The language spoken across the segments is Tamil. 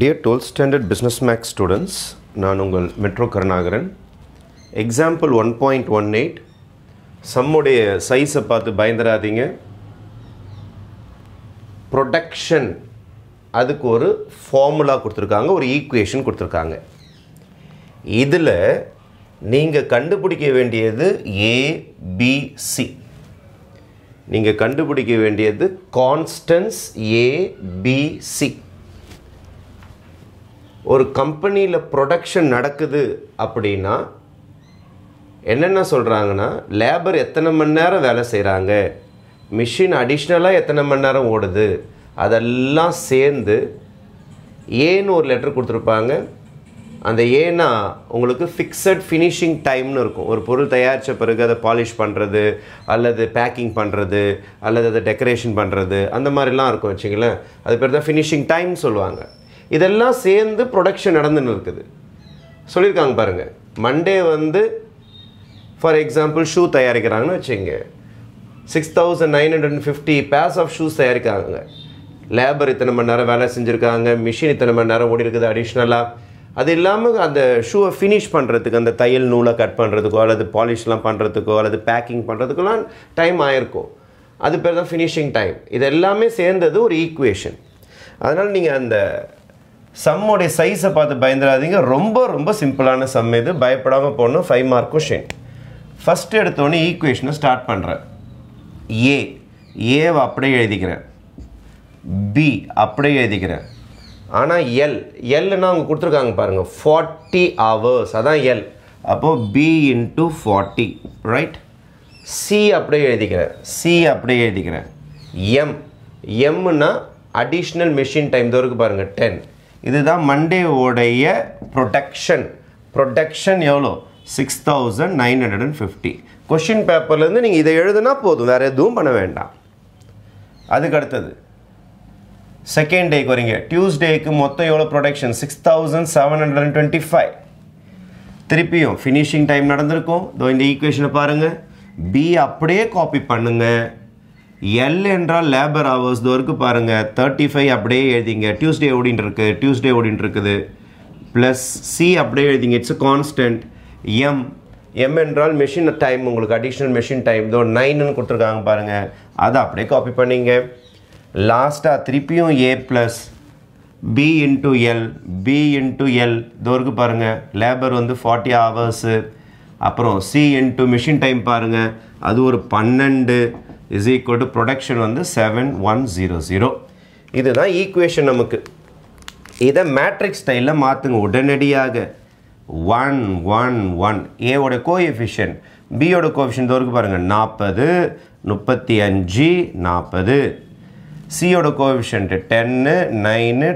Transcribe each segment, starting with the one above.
dear twelfth standard business maths students நான் உங்கள் metro Karunakaran example one point one eight சம்முடைய சைஸை பார்த்து பயந்துடாதீங்க ப்ரொடக்ஷன் அதுக்கு ஒரு ஃபார்முலா கொடுத்துருக்காங்க ஒரு ஈக்குவேஷன் கொடுத்துருக்காங்க இதில் நீங்கள் கண்டுபிடிக்க வேண்டியது ஏபிசி நீங்கள் கண்டுபிடிக்க வேண்டியது கான்ஸ்டன்ஸ் ஏபிசி ஒரு கம்பெனியில் ப்ரொடக்ஷன் நடக்குது அப்படின்னா என்னென்ன சொல்கிறாங்கன்னா லேபர் எத்தனை மணி நேரம் வேலை செய்கிறாங்க மிஷின் அடிஷ்னலாக எத்தனை மணி நேரம் ஓடுது அதெல்லாம் சேர்ந்து ஏன்னு ஒரு லெட்டர் கொடுத்துருப்பாங்க அந்த ஏன்னா உங்களுக்கு ஃபிக்ஸட் ஃபினிஷிங் டைம்னு இருக்கும் ஒரு பொருள் தயாரித்த பிறகு அதை பாலிஷ் பண்ணுறது அல்லது பேக்கிங் பண்ணுறது அல்லது அதை டெக்கரேஷன் பண்ணுறது அந்த மாதிரிலாம் இருக்கும் வச்சிங்களேன் அது பேர் தான் ஃபினிஷிங் டைம்னு சொல்லுவாங்க இதெல்லாம் சேர்ந்து ப்ரொடக்ஷன் நடந்துன்னு இருக்குது சொல்லியிருக்காங்க பாருங்கள் மண்டே வந்து ஃபார் எக்ஸாம்பிள் ஷூ தயாரிக்கிறாங்கன்னு வச்சுங்க six thousand nine hundred and fifty pairs of shoes தயாரிக்கிறாங்க லேபர் இத்தனை மணி நேரம் வேலை செஞ்சுருக்காங்க மிஷின் இத்தனை மணி நேரம் ஓடி இருக்குது அடிஷ்னலாக அது இல்லாமல் அந்த ஷூவை ஃபினிஷ் பண்ணுறதுக்கு அந்த தையல் நூலை கட் பண்ணுறதுக்கோ அல்லது பாலிஷ்லாம் பண்ணுறதுக்கோ அல்லது பேக்கிங் பண்ணுறதுக்கெல்லாம் டைம் ஆயிருக்கும் அது பேர் தான் ஃபினிஷிங் டைம் இது எல்லாமே சேர்ந்தது ஒரு ஈக்குவேஷன் அதனால் நீங்கள் அந்த சம்முடைய சைஸை பார்த்து பயந்துடாதீங்க ரொம்ப ரொம்ப சிம்பிளான சம் இது பயப்படாமல் போடணும் ஃபைவ் மார்க் கொஷின் ஃபஸ்ட்டு எடுத்தோடனே ஈக்குவேஷனை ஸ்டார்ட் பண்ணுறேன் ஏ ஏவை அப்படியே எழுதிக்கிறேன் பி அப்படியே எழுதிக்கிறேன் ஆனால் எல் எல்லுன்னா அவங்க கொடுத்துருக்காங்க பாருங்கள் ஃபார்ட்டி ஹவர்ஸ் அதான் எல் அப்போது B into forty right C அப்படியே எழுதிக்கிறேன் சி அப்படியே எழுதிக்கிறேன் எம் எம்னா அடிஷ்னல் மெஷின் டைம் தான் பாருங்கள் டென் இதுதான் மண்டேவோடைய ப்ரொடக்ஷன் ப்ரொடக்ஷன் எவ்வளோ six thousand nine hundred and fifty question பேப்பர்லேருந்து நீங்கள் இதை எழுதுனா போதும் வேறு எதுவும் பண்ண வேண்டாம் அதுக்கு அடுத்தது செகண்ட் டேக்கு வரீங்க டியூஸ்டேக்கு மொத்தம் எவ்வளோ production six thousand seven hundred and twenty five திருப்பியும் ஃபினிஷிங் டைம் நடந்திருக்கும் இதோ இந்த ஈக்குவேஷனை பாருங்கள் பி அப்படியே காப்பி பண்ணுங்கள் எல் என்றால் லேபர் ஹவர்ஸ் இது வரைக்கும் பாருங்கள் தேர்ட்டி ஃபைவ் அப்படியே எழுதிங்க டியூஸ்டே ஓடின்னு இருக்குது டியூஸ்டே ஓடின்னு இருக்குது ப்ளஸ் சி அப்படியே எழுதிங்க இட்ஸ் கான்ஸ்டன்ட் எம் எம் என்றால் மிஷின் டைம் உங்களுக்கு அடிஷ்னல் மிஷின் டைம் இதோ நைன்னு கொடுத்துருக்காங்க பாருங்கள் அதை அப்படியே காப்பி பண்ணிங்க லாஸ்ட்டாக திருப்பியும் A plus B into L B into L இது பாருங்கள் லேபர் வந்து ஃபார்ட்டி ஹவர்ஸு அப்புறம் சி இன்ட்டு மிஷின் டைம் பாருங்கள் அது ஒரு பன்னெண்டு இஸ் ஈக்குவல் டு ப்ரொடக்ஷன் வந்து செவன் ஒன் ஜீரோ ஜீரோ இதுதான் ஈக்குவேஷன் நமக்கு இதை உடனடியாக ஸ்டைலில் மாற்றுங்க உடனடியாக ஒன் ஒன் ஒன் ஏவோட கோஎஃபிஷியன் பியோட தோருக்கு தோறுக்கு பாருங்கள் நாற்பது முப்பத்தி அஞ்சு நாற்பது சியோட 10 டென்னு நைனு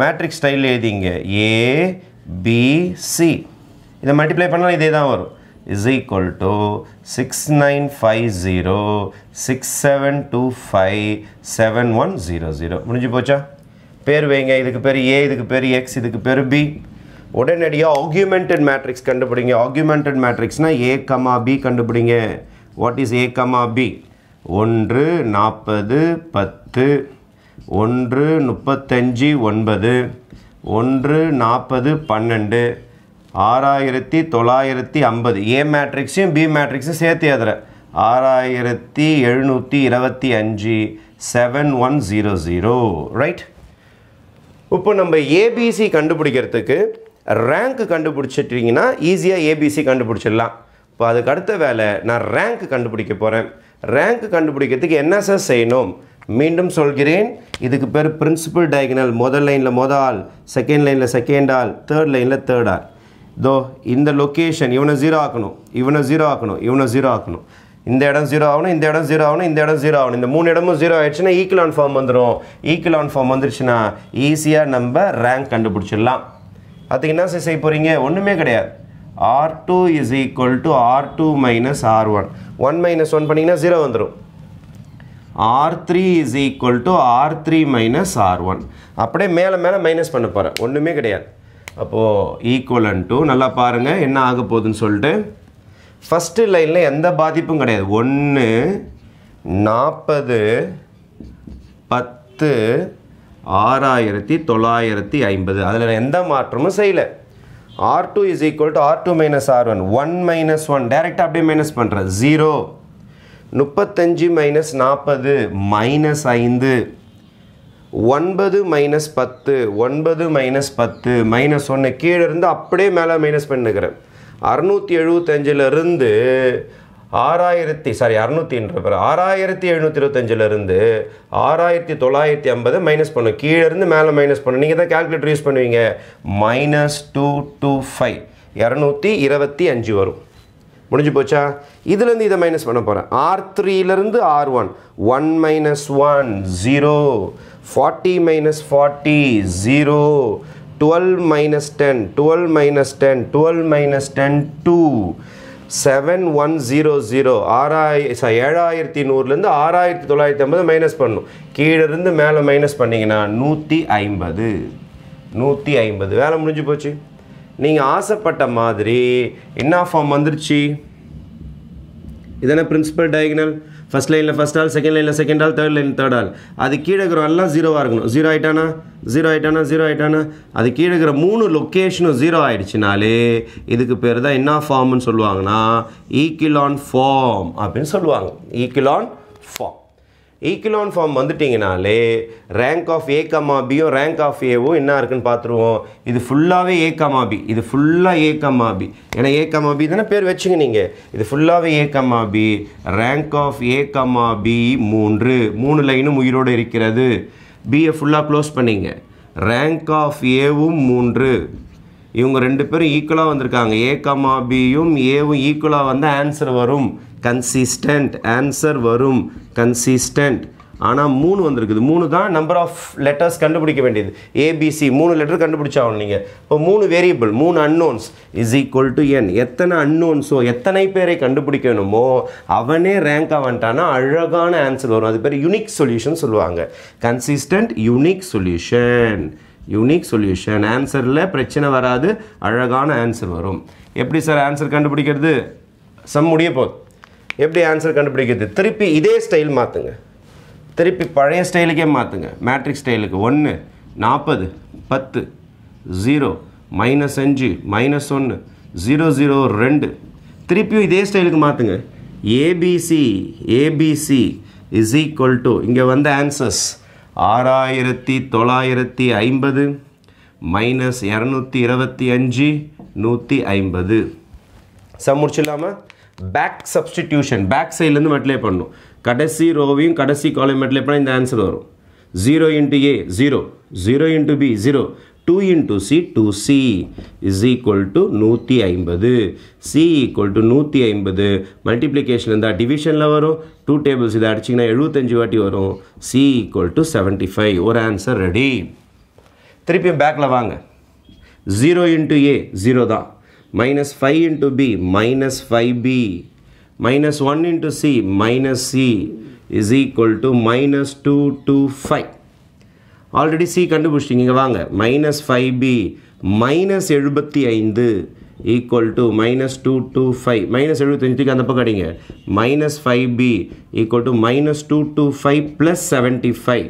matrix style ஸ்டைலில் எழுதிங்க ஏ C இதை multiply பண்ணால் இதே தான் வரும் is equal to 6950-6725-7100 முடிஞ்சு போச்சா பேர் வேங்க இதுக்கு பேர் ஏ இதுக்கு பேர் எக்ஸ் இதுக்கு பேர் பி உடனடியாக ஆக்யூமெண்டட் மேட்ரிக்ஸ் கண்டுபிடிங்க ஆக்யூமெண்டட் மேட்ரிக்ஸ்னால் ஏ கமா பி கண்டுபிடிங்க what is A comma B ஒன்று நாற்பது பத்து ஒன்று முப்பத்தஞ்சு ஒன்பது ஒன்று நாற்பது பன்னெண்டு ஆறாயிரத்தி தொள்ளாயிரத்தி ஐம்பது ஏ மேட்ரிக்ஸையும் பி மேட்ரிக்ஸும் சேர்த்து எழுதுறேன் ஆறாயிரத்தி எழுநூற்றி இருபத்தி அஞ்சு seven one zero zero right இப்போ நம்ம ஏபிசி கண்டுபிடிக்கிறதுக்கு ரேங்க் கண்டுபிடிச்சிட்டிங்கன்னா ஈஸியாக ஏபிசி கண்டுபிடிச்சிடலாம் இப்போ அதுக்கு அடுத்த வேலை நான் ரேங்க் கண்டுபிடிக்க போகிறேன் ரேங்க் கண்டுபிடிக்கிறதுக்கு என்ன சார் செய்யணும் மீண்டும் சொல்கிறேன் இதுக்கு பேர் பிரின்சிபல் டயக்னல் முதல் லைனில் முதல் ஆள் செகண்ட் லைனில் செகண்ட் ஆள் தேர்ட் லைனில் தேர்ட் ஆள் தோ இந்த லொக்கேஷன் இவனை ஜீரோ ஆக்கணும் இவனை ஜீரோ ஆக்கணும் இவனை ஜீரோ ஆக்கணும் இந்த இடம் ஜீரோ ஆகணும் இந்த இடம் ஜீரோ ஆகணும் இந்த இடம் ஜீரோ ஆகணும் இந்த மூணு இடமும் ஜீரோ ஆயிடுச்சுன்னா ஈக்குலான் ஃபார்ம் வந்துடும் ஈக்குலான் ஃபார்ம் வந்துருச்சுன்னா ஈஸியாக நம்ம ரேங்க் கண்டுபிடிச்சிடலாம் அதுக்கு என்ன செய்ய போகிறீங்க ஒன்றுமே கிடையாது R two is equal to R two minus R one one minus one பண்ணிங்கன்னா ஜீரோ வந்துடும் R three is equal to R three minus R one அப்படியே மேலே மேலே மைனஸ் பண்ண போகிறேன் ஒன்றுமே கிடையாது அப்போது ஈக்குவலன் டூ நல்லா பாருங்கள் என்ன ஆக போகுதுன்னு சொல்லிட்டு ஃபஸ்ட்டு லைனில் எந்த பாதிப்பும் கிடையாது ஒன்று நாற்பது பத்து ஆறாயிரத்தி தொள்ளாயிரத்தி ஐம்பது அதில் எந்த மாற்றமும் செய்யலை R two is equal to R two minus R one one minus one டைரெக்டாக அப்படியே மைனஸ் பண்ணுறேன் ஜீரோ முப்பத்தஞ்சு மைனஸ் நாற்பது மைனஸ் ஐந்து ஒன்பது மைனஸ் பத்து ஒன்பது மைனஸ் பத்து மைனஸ் ஒன்று கீழே இருந்து அப்படியே மேலே மைனஸ் பண்ணுக்கிறேன் அறுநூற்றி எழுபத்தஞ்சிலிருந்து ஆறாயிரத்தி சாரி அறுநூத்தின்ற பேர் ஆறாயிரத்தி எழுநூற்றி இருபத்தஞ்சிலிருந்து ஆறாயிரத்தி தொள்ளாயிரத்தி ஐம்பது மைனஸ் பண்ணும் கீழேருந்து மேலே மைனஸ் பண்ணும் நீங்கள் தான் கேல்குலேட்டர் யூஸ் பண்ணுவீங்க மைனஸ் டூ டூ ஃபைவ் இரநூத்தி இருபத்தி அஞ்சு வரும் முடிஞ்சு போச்சா இதுலேருந்து இதை மைனஸ் பண்ண போகிறேன் ஆர் த்ரீலேருந்து R one one minus one zero forty minus forty zero twelve minus ten twelve minus ten twelve minus ten two seven one zero zero ஆறாய் ஏழாயிரத்தி நூறுலேருந்து ஆறாயிரத்தி தொள்ளாயிரத்தி ஐம்பது மைனஸ் பண்ணணும் கீழேருந்து மேலே மைனஸ் பண்ணிங்கன்னா நூற்றி ஐம்பது நூற்றி ஐம்பது வேலை முடிஞ்சு போச்சு நீங்கள் ஆசைப்பட்ட மாதிரி என்ன ஃபார்ம் வந்துருச்சு இதென்ன பிரின்சிபல் டயக்னல் ஃபஸ்ட் லைனில் ஃபஸ்ட் ஆள் செகண்ட் லைனில் செகண்ட் ஆள் தேர்ட் லைன் தேர்ட் ஆள் அது கீழே இருக்கிற எல்லாம் ஜீரோவாக இருக்கணும் ஜீரோ ஆகிட்டானா ஜீரோ ஆகிட்டானா ஜீரோ ஆகிட்டானா அது கீழே இருக்கிற மூணு லொக்கேஷனும் ஜீரோ ஆகிடுச்சினாலே இதுக்கு பேர் தான் என்ன ஃபார்ம்னு சொல்லுவாங்கன்னா ஈக்கிலான் ஃபார்ம் அப்படின்னு சொல்லுவாங்க ஈக்கிலான் ஃபார்ம் ஈக்குலான் ஃபார்ம் வந்துட்டிங்கனாலே ரேங்க் ஆஃப் ஏ கம்மா பியும் ரேங்க் ஆஃப் ஏவும் என்ன இருக்குதுன்னு பார்த்துருவோம் இது ஃபுல்லாகவே ஏ கம்மா பி இது ஃபுல்லாக ஏ கம்மா பி ஏன்னா ஏ கம்மா பி தானே பேர் வச்சுங்க நீங்கள் இது ஃபுல்லாகவே A comma B rank of A comma B மூன்று மூணு லைனும் உயிரோடு இருக்கிறது பியை ஃபுல்லாக க்ளோஸ் பண்ணிங்க ரேங்க் ஆஃப் ஏவும் மூன்று இவங்க ரெண்டு பேரும் ஈக்குவலாக வந்திருக்காங்க ஏ கம்மா பியும் ஏவும் ஈக்குவலாக வந்தால் ஆன்சர் வரும் கன்சிஸ்டன்ட் ஆன்சர் வரும் கன்சிஸ்டன்ட் ஆனால் மூணு வந்திருக்குது மூணு தான் நம்பர் ஆஃப் லெட்டர்ஸ் கண்டுபிடிக்க வேண்டியது ஏபிசி மூணு லெட்டர் கண்டுபிடிச்சாகணும் நீங்கள் இப்போ மூணு வேரியபிள் மூணு unknowns is equal to N எத்தனை அன்னோன்ஸோ எத்தனை பேரை கண்டுபிடிக்கணுமோ அவனே ரேங்க் ஆவன்ட்டானா அழகான ஆன்சர் வரும் அது பேர் யூனிக் சொல்யூஷன் சொல்லுவாங்க consistent unique solution unique solution ஆன்சரில் பிரச்சனை வராது அழகான ஆன்சர் வரும் எப்படி சார் ஆன்சர் கண்டுபிடிக்கிறது சம் முடிய போகுது எப்படி ஆன்சர் கண்டுபிடிக்கிறது திருப்பி இதே ஸ்டைல் மாற்றுங்க திருப்பி பழைய ஸ்டைலுக்கே மாற்றுங்க மேட்ரிக் ஸ்டைலுக்கு ஒன்று நாற்பது பத்து ஜீரோ மைனஸ் அஞ்சு மைனஸ் ஒன்று ஜீரோ ஜீரோ ரெண்டு திருப்பியும் இதே ஸ்டைலுக்கு மாற்றுங்க ABC ABC is equal to இங்கே வந்த ஆன்சர்ஸ் ஆறாயிரத்தி தொள்ளாயிரத்தி ஐம்பது மைனஸ் இரநூத்தி இருபத்தி அஞ்சு நூற்றி ஐம்பது சம் முடிச்சிடலாமா பேக் சப்ஸ்டிடியூஷன் பேக் சைட்லேருந்து மல்டிப்ளை பண்ணணும் கடைசி ரோவையும் கடைசி காலையும் மல்டிப்ளை பண்ணால் இந்த ஆன்சர் வரும் zero into A zero zero into B zero two into C two C is equal to நூற்றி ஐம்பது சி ஈக்குவல் டு நூற்றி ஐம்பது மல்டிப்ளிகேஷன் இருந்தால் டிவிஷனில் வரும் டூ டேபிள்ஸ் இதை அடிச்சிங்கன்னா எழுபத்தஞ்சு வாட்டி வரும் C equal to seventy five ஒரு ஆன்சர் ரெடி திருப்பியும் பேக்கில் வாங்க ஜீரோ இன்ட்டு ஏ ஜீரோ தான் minus 5 into b minus 5b minus 1 into c minus c is equal to minus 2 to 5 already C கண்டுபிடிச்சிங்க இங்கே வாங்க மைனஸ் ஃபைவ் பி மைனஸ் எழுபத்தி ஐந்து equal to minus two two five minus எழுபத்தஞ்சுக்கு அந்த பக்கம் அடிங்க minus five B equal to minus two two five plus seventy five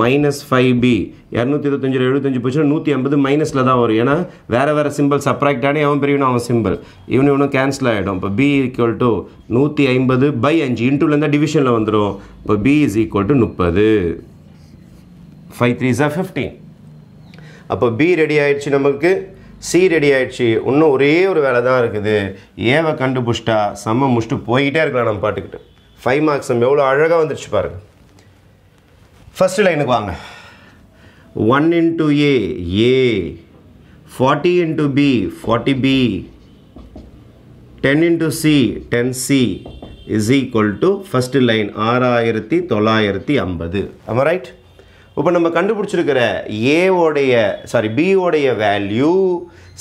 minus five B இரநூத்தி இருபத்தஞ்சி எழுபத்தஞ்சி போச்சுன்னா நூற்றி ஐம்பது மைனஸில் தான் வரும் ஏன்னா வேறு வேறு சிம்பிள் சப்ராக்ட் ஆனே அவன் பெரியவனும் அவன் சிம்பிள் இவனு இவனும் கேன்சல் ஆகிடும் இப்போ பி ஈக்குவல் டு நூற்றி ஐம்பது பை அஞ்சு இன்டூலேருந்து டிவிஷனில் வந்துடும் இப்போ பி இஸ் ஈக்குவல் டு முப்பது ஃபைவ் த்ரீ சார் ஃபிஃப்டீன் அப்போ பி ரெடி ஆகிடுச்சு நமக்கு சி ரெடி ஆகிடுச்சு இன்னும் ஒரே ஒரு வேலை தான் இருக்குது ஏவை கண்டுபிடிச்சிட்டா செம்ம முடிச்சுட்டு போயிட்டே இருக்கலாம் நம்ம பாட்டுக்கிட்டு ஃபைவ் மார்க்ஸ் எவ்வளோ அழகாக வந்துருச்சு பாருங்கள் ஃபஸ்ட்டு லைனுக்கு வாங்க one into A A forty into B forty B ten into C ten C is equal to first line ஆறாயிரத்தி தொள்ளாயிரத்தி ஐம்பது ஆமாம் ரைட் இப்போ நம்ம கண்டுபிடிச்சிருக்கிற ஏவோடைய சாரி பிஓடைய வேல்யூ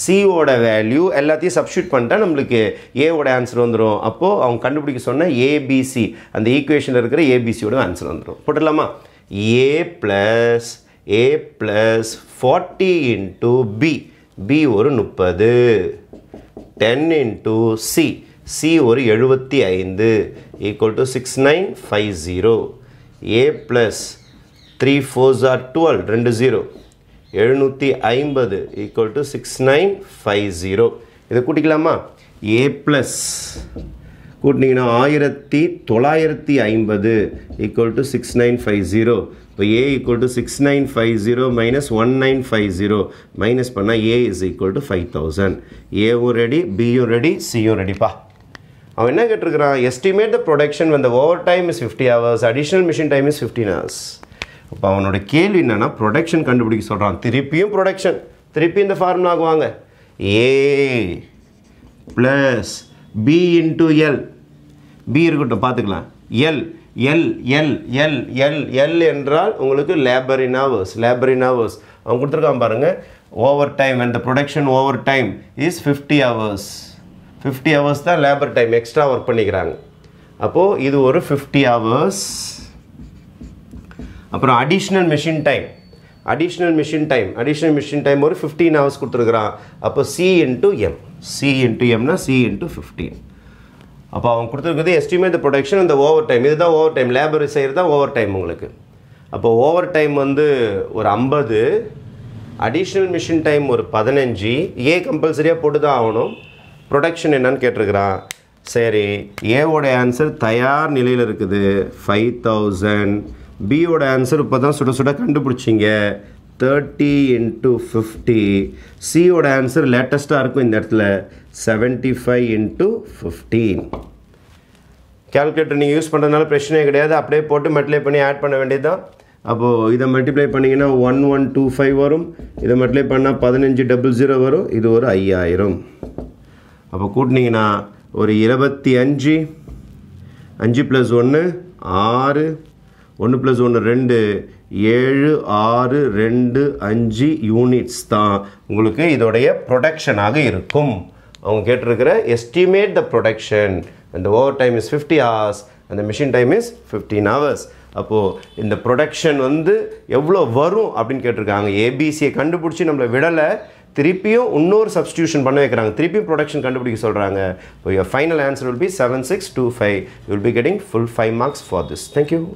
சிஓட வேல்யூ எல்லாத்தையும் சப்ஸ்டியூட் பண்ணிட்டா நம்மளுக்கு ஏவோட ஆன்சர் வந்துடும் அப்போது அவங்க கண்டுபிடிக்க சொன்ன ஏபிசி அந்த ஈக்குவேஷனில் இருக்கிற ஏபிசியோட ஆன்சர் வந்துடும் போட்டுடலாமா a plus a plus 40 into b b ஒரு முப்பது 10 into c c ஒரு எழுபத்தி ஐந்து equal to 6950 a plus 3 4s are 12 ரெண்டு ஜீரோ எழுநூற்றி ஐம்பது equal to six nine five zero இதை கூட்டிக்கலாமா ஏ ப்ளஸ் கூட்டினீங்கன்னா ஆயிரத்தி தொள்ளாயிரத்தி ஐம்பது equal to six nine five zero இப்போ A equal to six nine five zero minus one nine five zero minus பண்ணால் A is equal to five thousand ஏவும் ரெடி பியும் ரெடி சியும் ரெடிப்பா அவன் என்ன கேட்டிருக்கிறான் எஸ்டிமேட் த ப்ரொடக்ஷன் வந்த over time is fifty hours additional machine time is fifteen hours இப்போ அவனோட கேள்வி என்னென்னா ப்ரொடக்ஷன் கண்டுபிடிக்க சொல்கிறான் திருப்பியும் ப்ரொடக்ஷன் திருப்பி இந்த ஃபார்முலாக்கு ஆகுவாங்க A plus B into L B இருக்கட்டும் பார்த்துக்கலாம் L L L L L L என்றால் உங்களுக்கு labour in hours labour in hours அவன் கொடுத்துருக்கான் பாருங்கள் over time and the production over time is fifty hours fifty hours தான் லேபர் டைம் எக்ஸ்ட்ரா ஒர்க் பண்ணிக்கிறாங்க அப்போது இது ஒரு ஃபிஃப்டி ஹவர்ஸ் அப்புறம் additional machine time additional machine time additional machine time ஒரு ஃபிஃப்டீன் ஹவர்ஸ் கொடுத்துருக்குறான் அப்போ C into M C into எம்னா சி இன்ட்டு ஃபிஃப்டீன் அப்போ அவன் கொடுத்துருக்குது எஸ்டிமேட் த ப்ரொடக்ஷன் இந்த ஓவர் டைம் இதுதான் ஓவர் டைம் லேபர் செய்கிறது தான் ஓவர் டைம் உங்களுக்கு அப்பா ஓவர் டைம் வந்து ஒரு ஐம்பது அடிஷ்னல் மிஷின் டைம் ஒரு பதினஞ்சு ஏ கம்பல்சரியாக போட்டு தான் ஆகணும் ப்ரொடக்ஷன் என்னன்னு கேட்டிருக்கிறான் சரி ஏவோட ஆன்சர் தயார் நிலையில் இருக்குது ஃபைவ் தௌசண்ட் பியோட ஆன்சர் இப்போ தான் சுட சுட கண்டுபிடிச்சிங்க தேர்ட்டி இன்ட்டு ஃபிஃப்டி சியோட ஆன்சர் லேட்டஸ்ட்டாக இருக்கும் இந்த இடத்துல seventy five into fifteen calculator நீங்கள் யூஸ் பண்ணுறதுனால பிரச்சனையே கிடையாது அப்படியே போட்டு மல்டிப்ளை பண்ணி ஆட் பண்ண வேண்டியது அப்போது இதை மல்டிப்ளை பண்ணிங்கன்னா ஒன் ஒன் டூ ஃபைவ் வரும் இதை மல்டிப்ளை பண்ணால் பதினஞ்சு டபுள் ஜீரோ வரும் இது ஒரு ஐயாயிரம் அப்போ கூட்டினீங்கன்னா ஒரு இருபத்தி அஞ்சு அஞ்சு ப்ளஸ் ஒன்று ஆறு ஒன்று ப்ளஸ் ஒன்று ரெண்டு ஏழு ஆறு ரெண்டு அஞ்சு யூனிட்ஸ் தான் உங்களுக்கு இதோடைய ப்ரொடக்ஷனாக இருக்கும் அவங்க கேட்டிருக்கிற எஸ்டிமேட் த ப்ரொடக்ஷன் அந்த over time is fifty hours அந்த machine time is fifteen hours அப்போது இந்த ப்ரொடக்ஷன் வந்து எவ்வளோ வரும் அப்படின்னு கேட்டிருக்காங்க ஏபிசியை கண்டுபிடிச்சி நம்மளை விடலை திருப்பியும் இன்னொரு சப்ஸ்டியூஷன் பண்ண வைக்கிறாங்க திருப்பியும் ப்ரொடக்ஷன் கண்டுபிடிக்க சொல்கிறாங்க இப்போ final answer will be seven six two five will be getting full five marks for this thank you